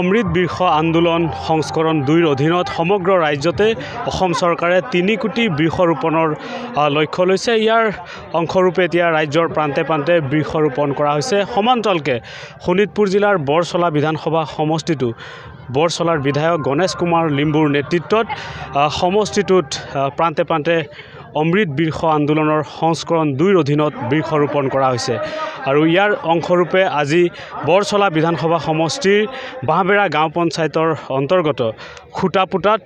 অমৃত বৃক্ষ আন্দোলন সংস্কৰণ দুইৰ অধীনত সমগ্ৰ ৰাজ্যতে অসম চৰকাৰে তিনি কোটি বৃক্ষৰোপণৰ লক্ষ্য লৈছে ইয়াৰ অংশৰূপে এতিয়া ৰাজ্যৰ প্ৰান্তে প্ৰান্তে বৃক্ষ ৰোপণ কৰা হৈছে সমান্তৰালকৈ শোণিতপুৰ জিলাৰ বৰচলা বিধানসভা সমষ্টিটো বৰচলাৰ বিধায়ক গণেশ কুমাৰ লিম্বুৰ নেতৃত্বত সমষ্টিটোত প্ৰান্তে প্ৰান্তে অমৃত বৃক্ষ আন্দোলনৰ সংস্কৰণ দুইৰ অধীনত বৃক্ষ ৰোপণ কৰা হৈছে আৰু ইয়াৰ অংশৰূপে আজি বৰচলা বিধানসভা সমষ্টিৰ বাঁহবেৰা গাঁও পঞ্চায়তৰ অন্তৰ্গত খুটা খুটাপোটাত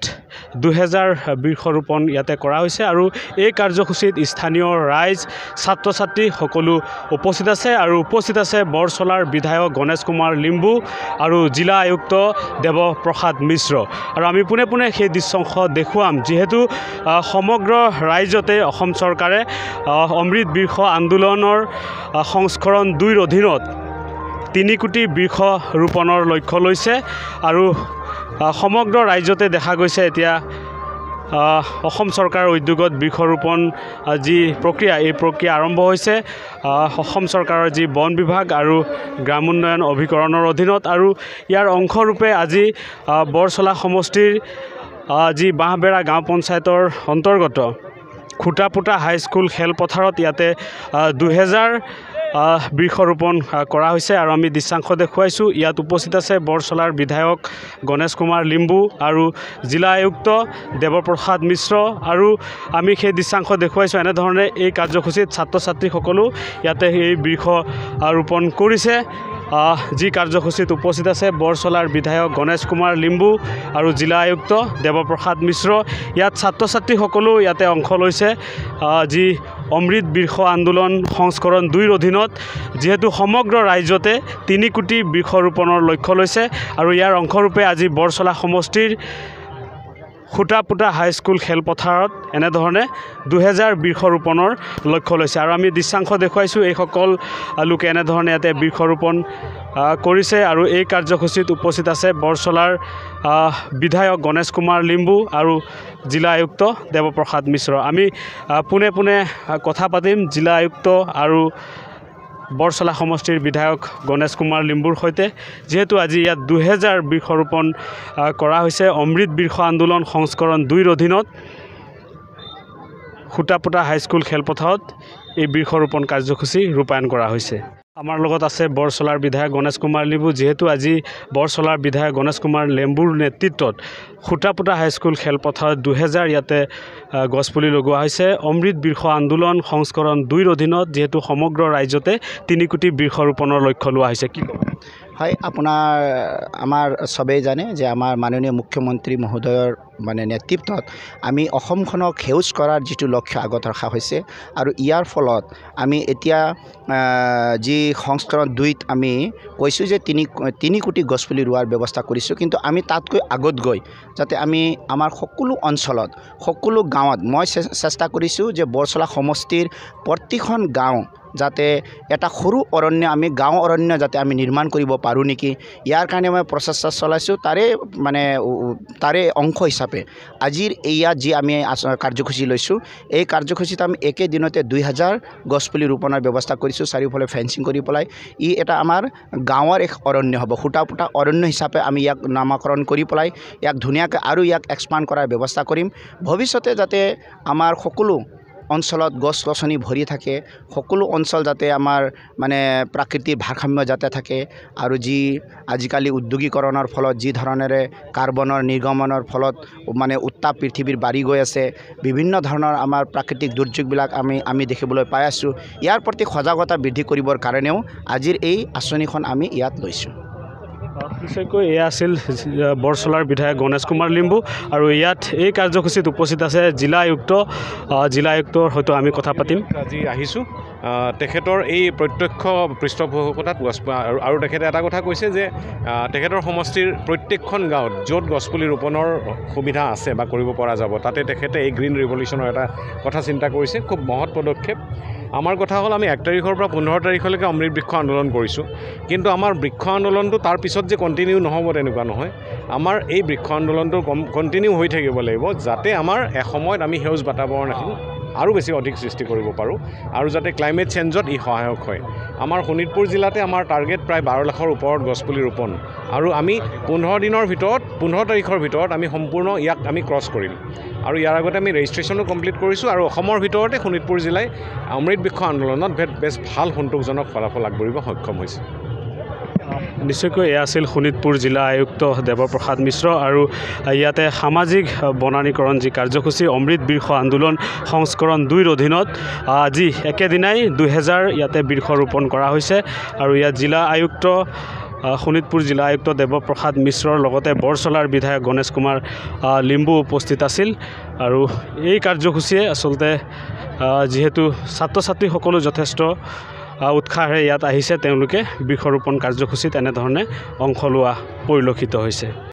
দুহেজাৰ বৃক্ষ ৰোপণ ইয়াতে কৰা হৈছে আৰু এই কাৰ্যসূচীত স্থানীয় ৰাইজ ছাত্ৰ ছাত্ৰী সকলো উপস্থিত আছে আৰু উপস্থিত আছে বৰচলাৰ বিধায়ক গণেশ কুমাৰ লিম্বু আৰু জিলা আয়ুক্ত দেৱ প্ৰসাদ মিশ্ৰ আৰু আমি পোনে পোনে সেই দৃশ্যংশ দেখুৱাম যিহেতু সমগ্ৰ ৰাইজৰ দ্বিতীয়তে অসম চৰকাৰে অমৃত বৃক্ষ আন্দোলনৰ সংস্কৰণ দুইৰ অধীনত তিনি কোটি বৃক্ষ ৰোপণৰ লক্ষ্য লৈছে আৰু সমগ্ৰ ৰাজ্যতে দেখা গৈছে এতিয়া অসম চৰকাৰৰ উদ্যোগত বৃক্ষৰোপণ যি প্ৰক্ৰিয়া এই প্ৰক্ৰিয়া আৰম্ভ হৈছে অসম চৰকাৰৰ যি বন বিভাগ আৰু গ্ৰামোন্নয়ন অভিকৰণৰ অধীনত আৰু ইয়াৰ অংশৰূপে আজি বৰচলা সমষ্টিৰ যি বাঁহবেৰা গাঁও পঞ্চায়তৰ অন্তৰ্গত খুটা পুটা হাইস্কুল খেলপথাৰত ইয়াতে দুহেজাৰ বৃক্ষ ৰোপণ কৰা হৈছে আৰু আমি দৃশ্যাংশ দেখুৱাইছোঁ ইয়াত উপস্থিত আছে বৰচলাৰ বিধায়ক গণেশ কুমাৰ লিম্বু আৰু জিলা আয়ুক্ত দেৱপ্ৰসাদ মিশ্ৰ আৰু আমি সেই দৃশ্যাংশ দেখুৱাইছোঁ এনেধৰণে এই কাৰ্যসূচীত ছাত্ৰ ছাত্ৰীসকলেও ইয়াতে সেই বৃক্ষ ৰোপণ কৰিছে যি কাৰ্যসূচীত উপস্থিত আছে বৰচলাৰ বিধায়ক গণেশ কুমাৰ লিম্বু আৰু জিলা আয়ুক্ত দেৱপ্ৰসাদ মিশ্ৰ ইয়াত ছাত্ৰ ছাত্ৰীসকলেও ইয়াতে অংশ লৈছে যি অমৃত বৃক্ষ আন্দোলন সংস্কৰণ দুইৰ অধীনত যিহেতু সমগ্ৰ ৰাজ্যতে তিনি কোটি বৃক্ষ ৰোপণৰ লক্ষ্য লৈছে আৰু ইয়াৰ অংশৰূপে আজি বৰচলা সমষ্টিৰ সূতা সূতাপোতা হাইস্কুল খেলপথাৰত এনেধৰণে দুহেজাৰ বৃক্ষৰোপণৰ লক্ষ্য লৈছে আৰু আমি দৃশ্যাংশ দেখুৱাইছোঁ এইসকল লোকে এনেধৰণে ইয়াতে বৃক্ষৰোপণ কৰিছে আৰু এই কাৰ্যসূচীত উপস্থিত আছে বৰচলাৰ বিধায়ক গণেশ কুমাৰ লিম্বু আৰু জিলা আয়ুক্ত দেৱপ্ৰসাদ মিশ্ৰ আমি পোনে পোনে কথা পাতিম জিলা আয়ুক্ত আৰু বৰচলা সমষ্টিৰ বিধায়ক গণেশ কুমাৰ লিম্বুৰ সৈতে যিহেতু আজি ইয়াত দুহেজাৰ বৃক্ষৰোপণ কৰা হৈছে অমৃত বৃক্ষ আন্দোলন সংস্কৰণ দুইৰ অধীনত সূতাপোটা হাইস্কুল খেলপথাৰত এই বৃক্ষৰোপণ কাৰ্যসূচী ৰূপায়ণ কৰা হৈছে আমাৰ লগত আছে বৰচলাৰ বিধায়ক গণেশ কুমাৰ লিম্বু যিহেতু আজি বৰচলাৰ বিধায়ক গণেশ কুমাৰ লেম্বুৰ নেতৃত্বত সূতাপোতা হাইস্কুল খেলপথাৰত দুহেজাৰ ইয়াতে গছপুলি লগোৱা হৈছে অমৃত বৃক্ষ আন্দোলন সংস্কৰণ দুইৰ অধীনত যিহেতু সমগ্ৰ ৰাজ্যতে তিনি কোটি বৃক্ষ ৰোপণৰ লক্ষ্য লোৱা হৈছে কি হয় আপোনাৰ আমাৰ চবেই জানে যে আমাৰ মাননীয় মুখ্যমন্ত্ৰী মহোদয়ৰ মানে নেতৃত্বত আমি অসমখনক সেউজ কৰাৰ যিটো লক্ষ্য আগত ৰখা হৈছে আৰু ইয়াৰ ফলত আমি এতিয়া যি সংস্কৰণ দুইত আমি কৈছোঁ যে তিনি তিনি কোটি গছপুলি ৰোৱাৰ ব্যৱস্থা কৰিছোঁ কিন্তু আমি তাতকৈ আগত গৈ যাতে আমি আমাৰ সকলো অঞ্চলত সকলো গাঁৱত মই চেষ্টা কৰিছোঁ যে বৰচলা সমষ্টিৰ প্ৰতিখন গাঁও যাতে এটা সৰু অৰণ্য আমি গাঁও অৰণ্য যাতে আমি নিৰ্মাণ কৰিব পাৰোঁ নেকি ইয়াৰ কাৰণে মই প্ৰচেষ্টা চলাইছোঁ তাৰে মানে তাৰে অংশ হিচাপে আজিৰ এয়া যি আমি কাৰ্যসূচী লৈছোঁ এই কাৰ্যসূচীত আমি একেদিনতে দুই হাজাৰ গছপুলি ৰোপণৰ ব্যৱস্থা কৰিছোঁ চাৰিওফালে ফেঞ্চিং কৰি পেলাই ই এটা আমাৰ গাঁৱৰ এক অৰণ্য হ'ব সূতা পোতা অৰণ্য হিচাপে আমি ইয়াক নামাকৰণ কৰি পেলাই ইয়াক ধুনীয়াকৈ আৰু ইয়াক এক্সপাণ্ড কৰাৰ ব্যৱস্থা কৰিম ভৱিষ্যতে যাতে আমাৰ সকলো অঞ্চলত গছ গছনি ভৰি থাকে সকলো অঞ্চল যাতে আমাৰ মানে প্ৰাকৃতিক ভাৰসাম্য যাতে থাকে আৰু যি আজিকালি উদ্যোগীকৰণৰ ফলত যি ধৰণেৰে কাৰ্বনৰ নিৰ্গমনৰ ফলত মানে উত্তাপ পৃথিৱীৰ বাঢ়ি গৈ আছে বিভিন্ন ধৰণৰ আমাৰ প্ৰাকৃতিক দুৰ্যোগবিলাক আমি আমি দেখিবলৈ পাই আছোঁ ইয়াৰ প্ৰতি সজাগতা বৃদ্ধি কৰিবৰ কাৰণেও আজিৰ এই আঁচনিখন আমি ইয়াত লৈছোঁ নিশ্চয়কৈ এয়া আছিল বৰচলাৰ বিধায়ক গণেশ কুমাৰ লিম্বু আৰু ইয়াত এই কাৰ্যসূচীত উপস্থিত আছে জিলা আয়ুক্ত জিলা আয়ুক্তৰ হয়তো আমি কথা পাতিম আজি আহিছোঁ তেখেতৰ এই প্ৰত্যক্ষ পৃষ্ঠপোষকতাত গছ আৰু তেখেতে এটা কথা কৈছে যে তেখেতৰ সমষ্টিৰ প্ৰত্যেকখন গাঁৱত য'ত গছপুলি ৰোপণৰ সুবিধা আছে বা কৰিব পৰা যাব তাতে তেখেতে এই গ্ৰীণ ৰিভলিউশ্যনৰ এটা কথা চিন্তা কৰিছে খুব মহৎ পদক্ষেপ আমাৰ কথা হ'ল আমি এক তাৰিখৰ পৰা পোন্ধৰ তাৰিখলৈকে অমৃত বৃক্ষ আন্দোলন কৰিছোঁ কিন্তু আমাৰ বৃক্ষ আন্দোলনটো তাৰ পিছত যে কণ্টিনিউ নহ'ব তেনেকুৱা নহয় আমাৰ এই বৃক্ষ আন্দোলনটো কম কণ্টিনিউ হৈ থাকিব লাগিব যাতে আমাৰ এসময়ত আমি সেউজ বাতাৱৰণ আহোঁ আৰু বেছি অধিক সৃষ্টি কৰিব পাৰোঁ আৰু যাতে ক্লাইমেট চেঞ্জত ই সহায়ক হয় আমাৰ শোণিতপুৰ জিলাতে আমাৰ টাৰ্গেট প্ৰায় বাৰ লাখৰ ওপৰত গছপুলি ৰোপণ আৰু আমি পোন্ধৰ দিনৰ ভিতৰত পোন্ধৰ তাৰিখৰ ভিতৰত আমি সম্পূৰ্ণ ইয়াক আমি ক্ৰছ কৰিম আৰু ইয়াৰ আগতে আমি ৰেজিষ্ট্ৰেশ্যনো কমপ্লিট কৰিছোঁ আৰু অসমৰ ভিতৰতে শোণিতপুৰ জিলাই অমৃত বৃক্ষ আন্দোলনত বেছ ভাল সন্তোষজনক ফলাফল আগবাঢ়িব সক্ষম হৈছে নিশ্চয়কৈ এয়া আছিল শোণিতপুৰ জিলা আয়ুক্ত দেৱপ্ৰসাদ মিশ্ৰ আৰু ইয়াতে সামাজিক বনানীকৰণ যি কাৰ্যসূচী অমৃত বিৰ্ষ আন্দোলন সংস্কৰণ দুইৰ অধীনত আজি একেদিনাই দুহেজাৰ ইয়াতে বিৰ্ষ ৰোপণ কৰা হৈছে আৰু ইয়াত জিলা আয়ুক্ত শোণিতপুৰ জিলা আয়ুক্ত দেৱপ্ৰসাদ মিশ্ৰৰ লগতে বৰচলাৰ বিধায়ক গণেশ কুমাৰ লিম্বু উপস্থিত আছিল আৰু এই কাৰ্যসূচীয়ে আচলতে যিহেতু ছাত্ৰ ছাত্ৰীসকলো যথেষ্ট উৎসাহে ইয়াত আহিছে তেওঁলোকে বৃক্ষৰোপণ কাৰ্যসূচীত এনেধৰণে অংশ লোৱা পৰিলক্ষিত হৈছে